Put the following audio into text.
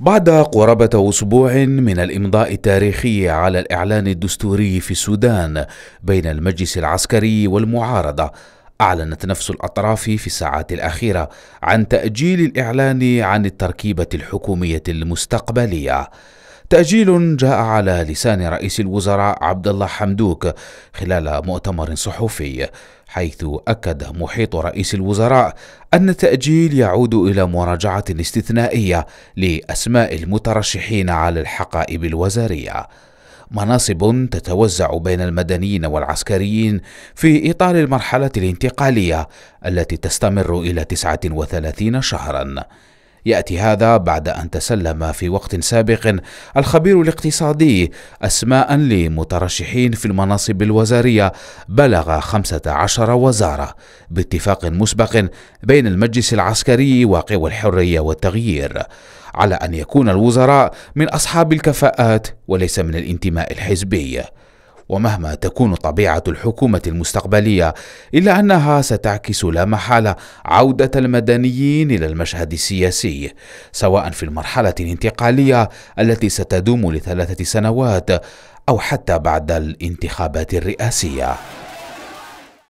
بعد قرابة أسبوع من الإمضاء التاريخي على الإعلان الدستوري في السودان بين المجلس العسكري والمعارضة، أعلنت نفس الأطراف في الساعات الأخيرة عن تأجيل الإعلان عن التركيبة الحكومية المستقبلية. تأجيل جاء على لسان رئيس الوزراء عبد الله حمدوك خلال مؤتمر صحفي حيث أكد محيط رئيس الوزراء أن التأجيل يعود إلى مراجعة استثنائية لأسماء المترشحين على الحقائب الوزارية مناصب تتوزع بين المدنيين والعسكريين في إطار المرحلة الانتقالية التي تستمر إلى 39 شهراً ياتي هذا بعد ان تسلم في وقت سابق الخبير الاقتصادي اسماء لمترشحين في المناصب الوزاريه بلغ 15 وزاره باتفاق مسبق بين المجلس العسكري وقوى الحريه والتغيير على ان يكون الوزراء من اصحاب الكفاءات وليس من الانتماء الحزبي ومهما تكون طبيعه الحكومه المستقبليه الا انها ستعكس لا محاله عوده المدنيين الى المشهد السياسي سواء في المرحله الانتقاليه التي ستدوم لثلاثه سنوات او حتى بعد الانتخابات الرئاسيه